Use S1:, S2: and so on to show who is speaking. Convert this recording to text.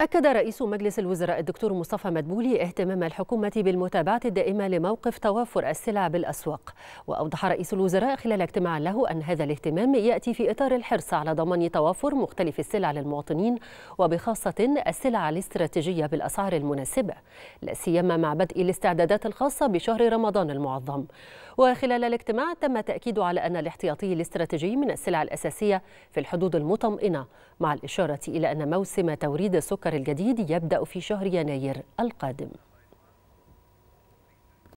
S1: أكد رئيس مجلس الوزراء الدكتور مصطفى مدبولي اهتمام الحكومة بالمتابعة الدائمة لموقف توافر السلع بالأسواق وأوضح رئيس الوزراء خلال اجتماع له أن هذا الاهتمام يأتي في إطار الحرص على ضمان توافر مختلف السلع للمواطنين وبخاصة السلع الاستراتيجية بالأسعار المناسبة لا سيما مع بدء الاستعدادات الخاصة بشهر رمضان المعظم وخلال الاجتماع تم التأكيد على أن الاحتياطي الاستراتيجي من السلع الأساسية في الحدود المطمئنة مع الإشارة إلى أن موسم توريد السكر السكر الجديد يبدأ في شهر يناير القادم